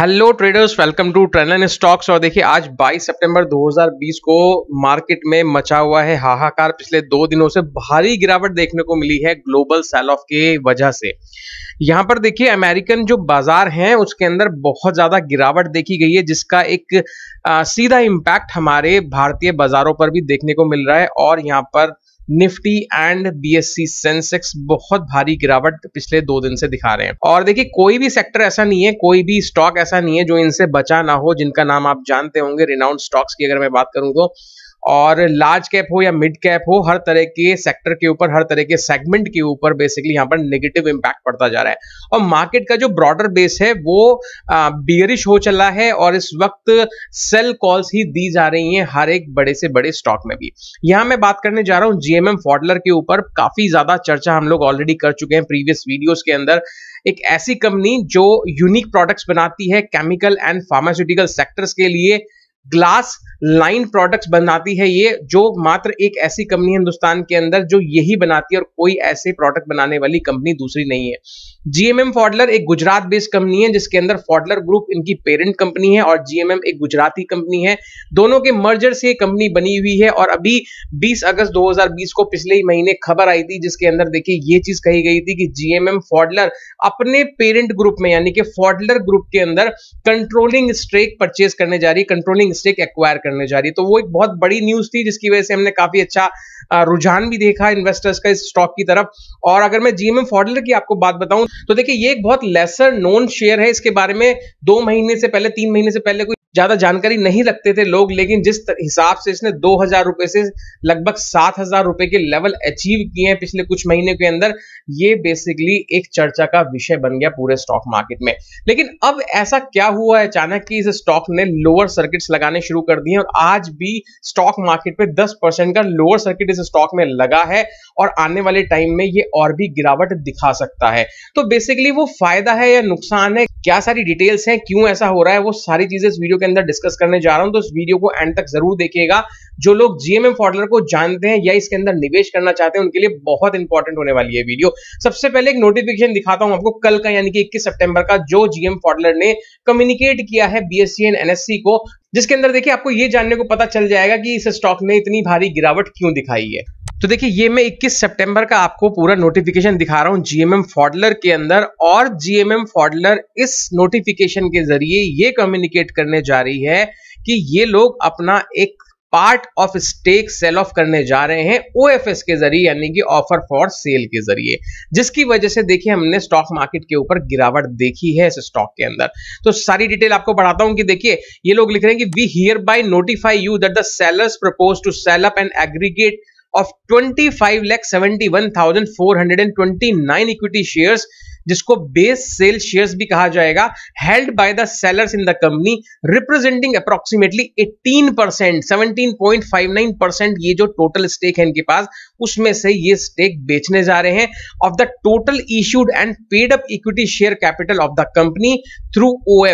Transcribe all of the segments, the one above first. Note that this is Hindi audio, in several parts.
hello traders welcome to train and stocks और देखिए आज 22 सितंबर 2020 को मार्केट में मचा हुआ है हाहाकार पिछले दो दिनों से भारी गिरावट देखने को मिली है ग्लोबल सेल ऑफ के वजह से यहाँ पर देखिए अमेरिकन जो बाजार हैं उसके अंदर बहुत ज़्यादा गिरावट देखी गई है जिसका एक आ, सीधा इम्पैक्ट हमारे भारतीय बाजारों पर भी देखने को मिल रहा है और यहाँ पर निफ्टी एंड बीएससी सेंसेक्स बहुत भारी गिरावट पिछले दो दिन से दिखा रहे हैं और देखिए कोई भी सेक्टर ऐसा नहीं है कोई भी स्टॉक ऐसा नहीं है जो इनसे बचा ना हो जिनका नाम आप जानते होंगे रिनाउंड स्टॉक्स की अगर मैं बात करूं तो और लार्ज कैप हो या मिड कैप हो हर तरह के सेक्टर के ऊपर हर तरह के सेगमेंट के ऊपर बेसिकली यहाँ पर नेगेटिव इम्पैक्ट पड़ता जा रहा है और मार्केट का जो ब्रॉडर बेस है वो बियरिश हो चला है और इस वक्त सेल कॉल्स ही दी जा रही हैं हर एक बड़े से बड़े स्टॉक में भी यहाँ मैं बात करने जा रहा हूँ जीएमएम फॉडलर के ऊपर काफी ज्यादा चर्चा हम लोग ऑलरेडी कर चुके हैं प्रीवियस वीडियोज के अंदर एक ऐसी कंपनी जो यूनिक प्रोडक्ट्स बनाती है केमिकल एंड फार्मास्यूटिकल सेक्टर्स के लिए ग्लास लाइन प्रोडक्ट्स बनाती है ये जो मात्र एक ऐसी कंपनी हिंदुस्तान के अंदर जो यही बनाती है और कोई ऐसे प्रोडक्ट बनाने वाली कंपनी दूसरी नहीं है जीएमएम फॉडलर एक गुजरात बेस्ड कंपनी है जिसके अंदर फॉडलर ग्रुप इनकी पेरेंट कंपनी है और जीएमएम एक गुजराती कंपनी है दोनों के मर्जर से कंपनी बनी हुई है और अभी बीस अगस्त दो को पिछले ही महीने खबर आई थी जिसके अंदर देखिए ये चीज कही गई थी कि जीएमएम फॉडलर अपने पेरेंट ग्रुप में यानी कि फॉडलर ग्रुप के अंदर कंट्रोलिंग स्ट्रेक परचेज करने जा रही है कंट्रोलिंग स्टेक एक्वायर करने जा रही है तो वो एक बहुत बड़ी न्यूज थी जिसकी वजह से हमने काफी अच्छा रुझान भी देखा इन्वेस्टर्स का इस स्टॉक की तरफ और अगर मैं जीएमएम फॉडलर की आपको बात बताऊं तो देखिए ये एक बहुत लेसर नोन शेयर है इसके बारे में दो महीने से पहले तीन महीने से पहले कोई ज्यादा जानकारी नहीं रखते थे लोग लेकिन जिस हिसाब से इसने दो हजार रुपए से लगभग सात हजार रुपए के लेवल अचीव किए हैं पिछले कुछ महीने के अंदर ये बेसिकली एक चर्चा का विषय बन गया पूरे स्टॉक मार्केट में लेकिन अब ऐसा क्या हुआ है अचानक कि इस स्टॉक ने लोअर सर्किट्स लगा घटाने शुरू कर दिए और आज भी स्टॉक मार्केट पे 10 परसेंट का लोअर सर्किट इस स्टॉक में लगा है और आने वाले टाइम में ये और भी गिरावट दिखा सकता है तो बेसिकली वो फायदा है या नुकसान है क्या सारी डिटेल्स हैं क्यों ऐसा हो रहा है वो सारी चीजें इस वीडियो के अंदर डिस्कस करने जा रहा हूं तो इस वीडियो को एंड तक जरूर देखिएगा जो लोग जीएमएम फॉर्डलर को जानते हैं या इसके अंदर निवेश करना चाहते हैं उनके लिए बहुत इंपॉर्टेंट होने वाली है वीडियो सबसे पहले एक नोटिफिकेशन दिखाता हूं आपको कल का यानी कि 21 सितंबर का जो जीएम फॉर्डलर ने कम्युनिकेट किया है बीएससी एंड एनएससी को जिसके अंदर देखिए आपको ये जानने को पता चल जाएगा कि इस स्टॉक ने इतनी भारी गिरावट क्यों दिखाई है तो देखिए ये मैं 21 सितंबर का आपको पूरा नोटिफिकेशन दिखा रहा हूँ जीएमएम फॉडलर के अंदर और जीएमएम फॉडलर इस नोटिफिकेशन के जरिए ये कम्युनिकेट करने जा रही है कि ये लोग अपना एक part of stake sale off करने जा रहे हैं ओ के जरिए यानी कि ऑफर फॉर सेल के जरिए जिसकी वजह से देखिए हमने स्टॉक मार्केट के ऊपर गिरावट देखी है इस स्टॉक के अंदर तो सारी डिटेल आपको बढ़ाता हूं कि देखिए ये लोग लिख रहे हैं कि we hereby notify you that the sellers propose to sell up and aggregate hundred and twenty nine equity share जिसको बेस सेल शेयर्स भी कहा जाएगा held by the sellers in the company representing approximately 18 percent seventeen percent ये जो टोटल स्टेक है इनके पास उसमें से ये स्टेक बेचने जा रहे हैं of the total issued and paid up equity share capital of the company through O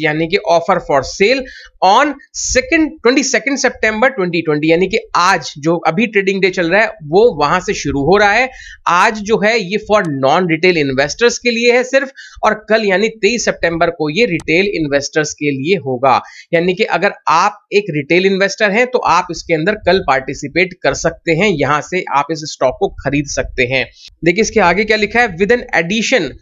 यानी कि offer for sale on second twenty second twenty twenty यानी कि आज जो अभी ट्रेडिंग डे चल रहा है वो वहां से शुरू हो रहा है आज जो है ये फॉर नॉन रिटेल इन्वेस्टर्स के लिए है सिर्फ और कल यानी तेईस सितंबर को ये रिटेल इन्वेस्टर्स के लिए होगा यानी कि अगर आप एक रिटेल इन्वेस्टर हैं तो आप इसके अंदर कल पार्टिसिपेट कर सकते हैं यहां से आप इस स्टॉक को खरीद सकते हैं देखिए इसके आगे क्या लिखा है with an addition option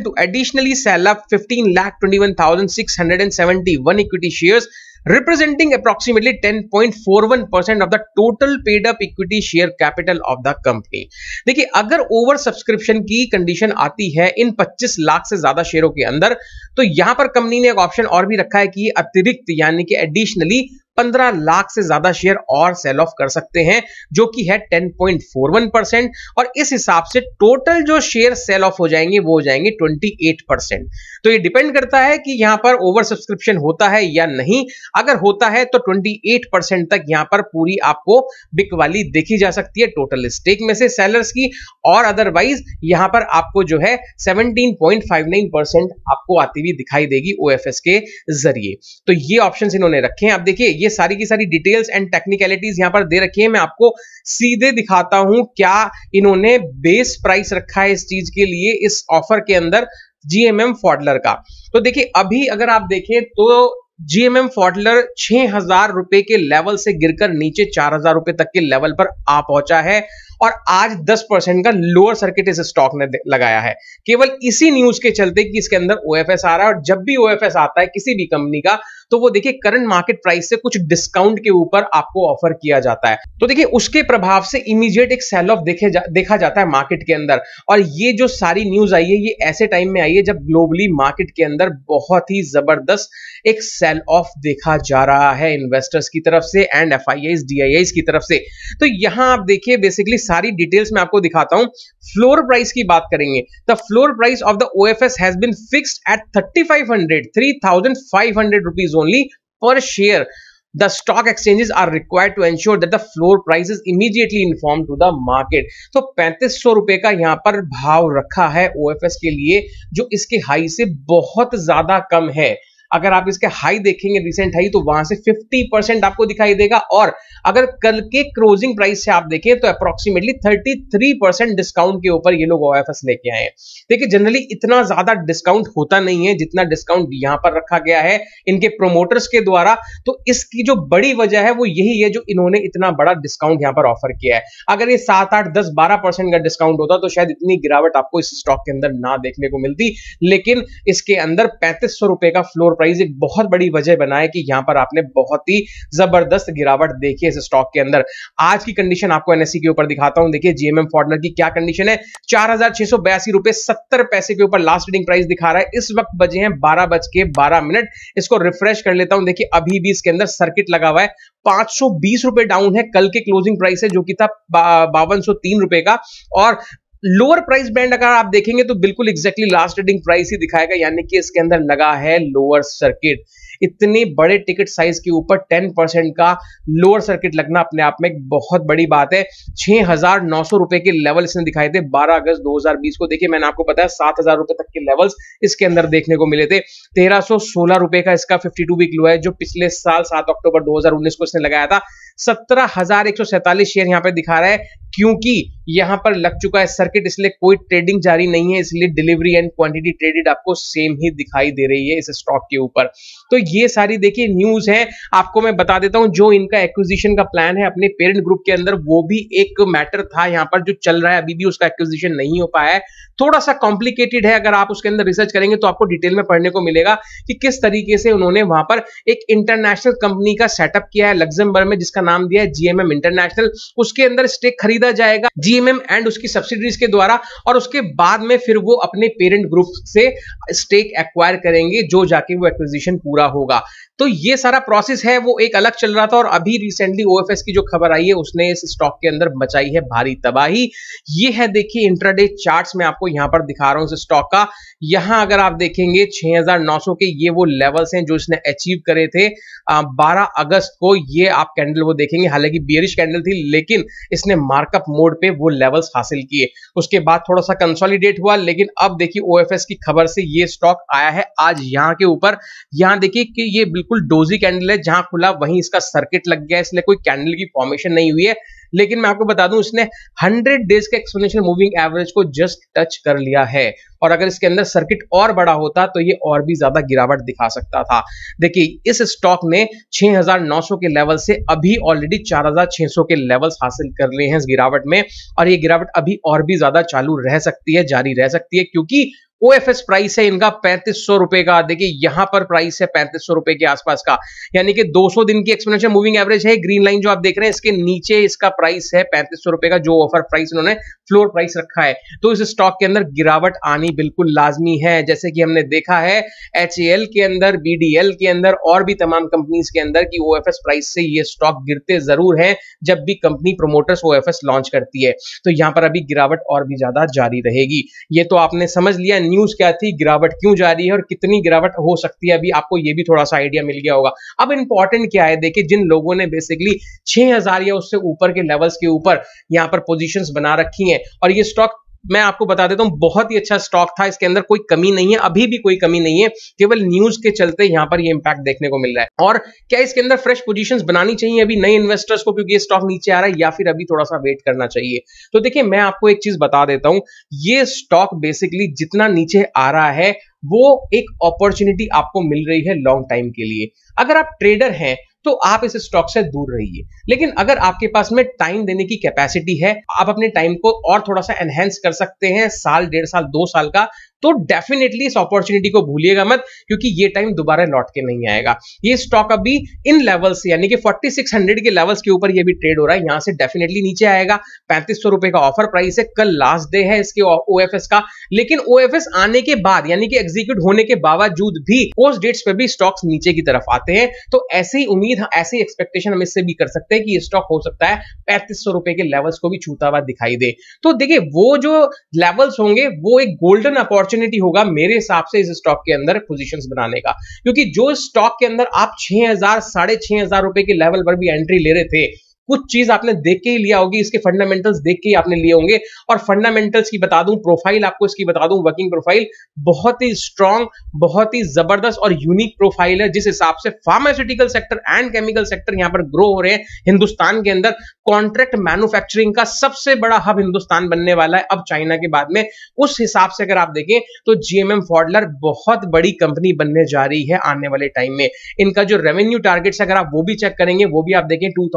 to option to additionally sell up 15,21,671 equity shares representing approximately 10.41% of the total paid up equity share capital of the company देखिए अगर ओवर सब्सक्रिप्शन की कंडीशन आती है इन 25 लाख से ज्यादा शेयरों के अंदर तो यहां पर कंपनी ने एक ऑप्शन और भी रखा है कि अतिरिक्त यानी कि एडिशनली 15 लाख से ज्यादा शेयर और सेल ऑफ कर सकते हैं जो कि है 10.41 परसेंट और इस हिसाब से टोटल जो शेयर सेल ऑफ हो जाएंगे वो हो जाएंगे 28 परसेंट तो ये डिपेंड करता है कि यहां पर ओवर सब्सक्रिप्शन होता है या नहीं अगर होता है तो 28 परसेंट तक यहां पर पूरी आपको बिक वाली देखी जा सकती है टोटल स्टेक में से सेलर्स की और अदरवाइज यहां पर आपको जो है 17.59 परसेंट आपको आती हुई दिखाई देगी ओ के जरिए तो ये ऑप्शन इन्होंने रखे हैं आप देखिए ये सारी की सारी डिटेल्स एंड टेक्निकलिटीज यहां पर दे रखी है मैं आपको सीधे दिखाता हूं क्या इन्होंने बेस प्राइस रखा है इस चीज के लिए इस ऑफर के अंदर जीएमएम फॉडलर का तो देखिए अभी अगर आप देखें तो जीएमएम फॉर्डलर छह हजार रुपए के लेवल से गिरकर नीचे चार हजार रुपए तक के लेवल पर आ पहुंचा है और आज 10 परसेंट का लोअर सर्किट इस स्टॉक ने लगाया है केवल इसी न्यूज के चलते कि इसके अंदर ओ आ रहा है और जब भी ओ आता है किसी भी कंपनी का तो वो देखिए करंट मार्केट प्राइस से कुछ डिस्काउंट के ऊपर आपको ऑफर किया जाता है तो देखिए उसके प्रभाव से इमीडिएट एक सेल ऑफ देखे जा, देखा जाता है मार्केट के अंदर और ये जो सारी न्यूज आई है ये ऐसे टाइम में आई है जब ग्लोबली मार्केट के अंदर बहुत ही जबरदस्त एक सेल ऑफ देखा जा रहा है इन्वेस्टर्स की तरफ से एंड एफ आई की तरफ से तो यहां आप देखिए बेसिकली सारी डिटेल्स में आपको दिखाता हूं फ्लोर प्राइस की बात करेंगे the floor price of the O F S has been fixed at thirty five hundred three thousand five hundred rupees only per share the stock exchanges are required to ensure that the floor price is immediately inform to the market तो पैंतीस सौ रुपए का यहां पर भाव रखा है ओ एफ एस के लिए जो इसके हाई से बहुत ज्यादा कम है अगर आप इसके हाई देखेंगे रिसेंट हाई तो वहां से 50 परसेंट आपको दिखाई देगा और अगर कल के क्लोजिंग प्राइस से आप देखें तो अप्रोक्सीमेटली 33 परसेंट डिस्काउंट के ऊपर ये लोग ओ लेके आए हैं देखिए जनरली इतना ज्यादा डिस्काउंट होता नहीं है जितना डिस्काउंट यहां पर रखा गया है इनके प्रोमोटर्स के द्वारा तो इसकी जो बड़ी वजह है वो यही है जो इन्होंने इतना बड़ा डिस्काउंट यहां पर ऑफर किया है अगर ये सात आठ दस बारह परसेंट का डिस्काउंट होता तो शायद इतनी गिरावट आपको इस स्टॉक के अंदर ना देखने को मिलती लेकिन इसके अंदर पैंतीस रुपए का फ्लोर प्राइस प्राइस एक बहुत बड़ी वजह बना है कि यहां पर आपने बहुत ही जबरदस्त गिरावट देखी इस स्टॉक के अंदर आज की कंडीशन आपको एनएससी e के ऊपर दिखाता हूं देखिए जीएमएम फॉर्डनर की क्या कंडीशन है चार हजार रुपए सत्तर पैसे के ऊपर लास्ट रीडिंग प्राइस दिखा रहा है इस वक्त बजे हैं बारह बज के बारह मिनट इसको रिफ्रेश कर लेता हूं देखिए अभी भी इसके अंदर सर्किट लगा हुआ है पांच रुपए डाउन है कल के क्लोजिंग प्राइस है जो कि था बावन रुपए का और लोअर प्राइस बैंड अगर आप देखेंगे तो बिल्कुल एग्जैक्टली लास्ट ट्रेडिंग प्राइस ही दिखाएगा यानी कि इसके अंदर लगा है लोअर सर्किट इतने बड़े टिकट साइज के ऊपर 10 का लोअर सर्किट लगना अपने आप में एक बहुत बड़ी बात है छह हजार नौ सौ रुपए के लेवल इसने दिखाए थे 12 अगस्त 2020 को देखिए मैंने आपको बताया सात हजार रुपए तक के लेवल्स इसके अंदर देखने को मिले थे तेरह सो सोलह रुपए का इसका 52 टू वीक लो है जो पिछले साल 7 अक्टूबर दो को इसने लगाया था सत्रह हजार एक सौ सैतालीस शेयर यहाँ पे दिखा रहा है क्योंकि यहां पर लग चुका है सर्किट इसलिए कोई ट्रेडिंग जारी नहीं है इसलिए डिलीवरी एंड क्वांटिटी ट्रेडेड आपको सेम ही दिखाई दे रही है इस स्टॉक के ऊपर तो ये सारी देखिए न्यूज है आपको मैं बता देता हूं जो इनका एक्विजिशन का प्लान है अपने पेरेंट ग्रुप के अंदर वो भी एक मैटर था यहाँ पर जो चल रहा है अभी भी उसका एक्विजिशन नहीं हो पाया है थोड़ा सा कॉम्प्लिकेटेड है अगर आप उसके अंदर रिसर्च करेंगे तो आपको डिटेल में पढ़ने को मिलेगा कि किस तरीके से उन्होंने वहां पर एक इंटरनेशनल कंपनी का सेटअप किया है लग्जमबर्ग में जिसका नाम दिया है जीएमएम इंटरनेशनल उसके अंदर स्टेक खरीदा खरीदा जाएगा जीएमएम एंड उसकी सब्सिडीज के द्वारा और उसके बाद में फिर वो अपने पेरेंट ग्रुप से स्टेक एक्वायर करेंगे जो जाके वो एक्विजिशन पूरा होगा तो ये सारा प्रोसेस है वो एक अलग चल रहा था और अभी रिसेंटली ओएफएस की जो खबर आई है उसने इस स्टॉक के अंदर मचाई है भारी तबाही ये है देखिए इंट्राडे चार्ट्स में आपको यहां पर दिखा रहा हूं इस स्टॉक का यहां अगर आप देखेंगे 6900 के ये वो लेवल्स हैं जो इसने अचीव करे थे बारह अगस्त को ये आप कैंडल वो देखेंगे हालांकि बियरिश कैंडल थी लेकिन इसने मार्कअप मोड पे वो लेवल्स हासिल किए उसके बाद थोड़ा सा कंसोलिडेट हुआ लेकिन अब देखिए ओएफएस की खबर से ये स्टॉक आया है आज यहाँ के ऊपर यहां देखिए कि ये बिल्कुल डोजी कैंडल है जहां खुला वहीं इसका सर्किट लग गया इसलिए कोई कैंडल की फॉर्मेशन नहीं हुई है लेकिन मैं आपको बता दूं इसने 100 डेज के एक्सपोनेंशियल मूविंग एवरेज को जस्ट टच कर लिया है और अगर इसके अंदर सर्किट और बड़ा होता तो ये और भी ज्यादा गिरावट दिखा सकता था देखिए इस स्टॉक ने 6,900 के लेवल से अभी ऑलरेडी 4,600 के लेवल्स हासिल कर लिए हैं इस गिरावट में और ये गिरावट अभी और भी ज्यादा चालू रह सकती है जारी रह सकती है क्योंकि ओ प्राइस है इनका पैंतीस सौ रुपए का देखिए यहां पर प्राइस है पैंतीस सौ रुपए के आसपास का यानी कि 200 दिन की एक्सपोनेंशियल मूविंग एवरेज है ग्रीन लाइन जो आप देख रहे हैं इसके नीचे इसका प्राइस है पैंतीस सौ रुपए का जो ऑफर प्राइस इन्होंने फ्लोर प्राइस रखा है तो इस स्टॉक के अंदर गिरावट आनी बिल्कुल लाजमी है जैसे कि हमने देखा है एच के अंदर बीडीएल के अंदर और भी तमाम कंपनीज के अंदर की ओ प्राइस से ये स्टॉक गिरते जरूर है जब भी कंपनी प्रोमोटर्स ओ लॉन्च करती है तो यहां पर अभी गिरावट और भी ज्यादा जारी रहेगी ये तो आपने समझ लिया न्यूज क्या थी गिरावट क्यों जा रही है और कितनी गिरावट हो सकती है अभी आपको ये भी थोड़ा सा आइडिया मिल गया होगा अब इंपॉर्टेंट क्या है देखिए जिन लोगों ने बेसिकली हजार या उससे ऊपर के लेवल्स के ऊपर यहाँ पर पोजिशन बना रखी है और ये स्टॉक मैं आपको बता देता हूं बहुत ही अच्छा स्टॉक था इसके अंदर कोई कमी नहीं है अभी भी कोई कमी नहीं है केवल न्यूज के चलते यहां पर ये इंपैक्ट देखने को मिल रहा है और क्या इसके अंदर फ्रेश पोजीशंस बनानी चाहिए अभी नए इन्वेस्टर्स को क्योंकि ये स्टॉक नीचे आ रहा है या फिर अभी थोड़ा सा वेट करना चाहिए तो देखिये मैं आपको एक चीज बता देता हूँ ये स्टॉक बेसिकली जितना नीचे आ रहा है वो एक अपॉर्चुनिटी आपको मिल रही है लॉन्ग टाइम के लिए अगर आप ट्रेडर हैं तो आप इस स्टॉक से दूर रहिए लेकिन अगर आपके पास में टाइम देने की कैपेसिटी है आप अपने टाइम को और थोड़ा सा एनहेंस कर सकते हैं साल डेढ़ साल दो साल का तो डेफिनेटली इस अपॉर्चुनिटी को भूलिएगा मत क्योंकि ये टाइम दोबारा लौट के नहीं आएगा ये स्टॉक अभी इन लेवल्स यानी कि 4600 के लेवल्स के ऊपर ये भी ट्रेड हो रहा है यहां से डेफिनेटली नीचे आएगा पैंतीस सौ रुपए का ऑफर प्राइस है कल लास्ट डे है इसके ओ का लेकिन ओ आने के बाद यानी कि एग्जीक्यूट होने के बावजूद भी पोस्ट डेट्स पर भी स्टॉक्स नीचे की तरफ आते हैं तो ऐसी उम्मीद हाँ, ऐसी एक्सपेक्टेशन हम इससे भी कर सकते हैं कि ये स्टॉक हो सकता है पैंतीस सौ रुपए के लेवल्स को भी छूता हुआ दिखाई दे तो देखिए वो जो लेवल्स होंगे वो एक गोल्डन अपॉर्चुनिटी अपॉर्चुनिटी होगा मेरे हिसाब से इस स्टॉक के अंदर पोजीशंस बनाने का क्योंकि जो स्टॉक के अंदर आप छह हजार साढ़े छह हजार रुपए के लेवल पर भी एंट्री ले रहे थे कुछ चीज आपने देख के ही लिया होगी इसके फंडामेंटल्स देख के ही आपने लिए होंगे और फंडामेंटल्स की बता दूं प्रोफाइल आपको इसकी बता दूं वर्किंग प्रोफाइल बहुत ही स्ट्रांग बहुत ही जबरदस्त और यूनिक प्रोफाइल है जिस हिसाब से pharmaceutical sector and chemical sector यहां पर ग्रो हो रहे हैं हिंदुस्तान के अंदर कॉन्ट्रैक्ट मैन्युफैक्चरिंग का सबसे बड़ा हब हिंदुस्तान बनने वाला है अब चाइना के बाद में उस हिसाब से अगर आप देखें तो जीएमएम फॉडलर बहुत बड़ी कंपनी बनने जा रही है आने वाले टाइम में इनका जो रेवेन्यू टारगेट्स अगर आप वो भी चेक करेंगे वो भी आप देखें टू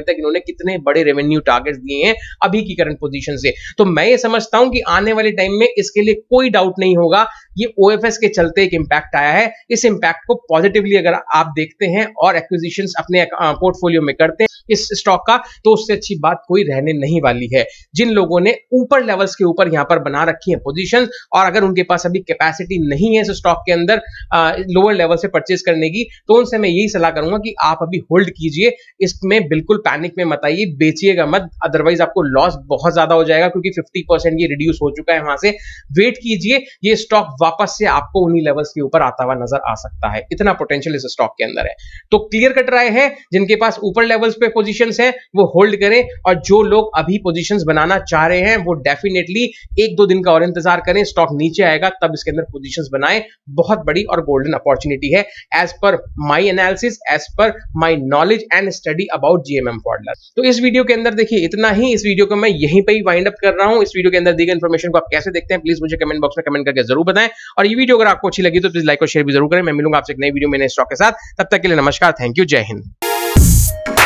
2025 तक इन्होंने कितने बड़े रेवेन्यू टारगेट्स दिए हैं अभी की करंट पोजीशन से तो मैं ये समझता हूं कि आने वाले टाइम में इसके लिए कोई डाउट नहीं होगा ये ओ के चलते एक इंपैक्ट आया है इस इंपैक्ट को पॉजिटिवली अगर आप देखते हैं और एक्विजिशन अपने पोर्टफोलियो में करते हैं इस स्टॉक का तो उससे अच्छी बात कोई रहने नहीं वाली है जिन लोगों ने ऊपर लेवल्स के ऊपर यहां पर बना रखी है पोजीशन और अगर उनके पास अभी कैपेसिटी नहीं है इस स्टॉक के अंदर लोअर लेवल से परचेज करने की तो उनसे मैं यही सलाह करूंगा कि आप अभी होल्ड कीजिए इसमें बिल्कुल पैनिक में मत आइए बेचिएगा मत अदरवाइज आपको लॉस बहुत ज्यादा हो जाएगा क्योंकि 50% परसेंट ये रिड्यूस हो चुका है वहां से वेट कीजिए ये स्टॉक वापस से आपको उन्हीं लेवल्स के ऊपर आता हुआ नजर आ सकता है इतना पोटेंशियल इस स्टॉक के अंदर है तो क्लियर कट राय है जिनके पास ऊपर लेवल्स पे पोजिशन है वो होल्ड करें और जो लोग अभी पोजिशन बनाना चाह रहे हैं वो डेफिनेटली एक दो दिन का और इंतजार करें स्टॉक नीचे आएगा तब इसके अंदर पोजिशन बनाए बहुत बड़ी और गोल्डन अपॉर्चुनिटी है as per my analysis as per my knowledge and study about GMM एग्जाम फॉर्डलर तो इस वीडियो के अंदर देखिए इतना ही इस वीडियो को मैं यहीं पर ही वाइंड अप कर रहा हूं इस वीडियो के अंदर दी गई इन्फॉर्मेशन को आप कैसे देखते हैं प्लीज मुझे कमेंट बॉक्स में कमेंट करके जरूर बताएं और ये वीडियो अगर आपको अच्छी लगी तो प्लीज लाइक और शेयर भी जरूर करें मैं मिलूंगा आपसे एक नई वीडियो मेरे स्टॉक के साथ तब तक के लिए नमस्कार थैंक यू जय हिंद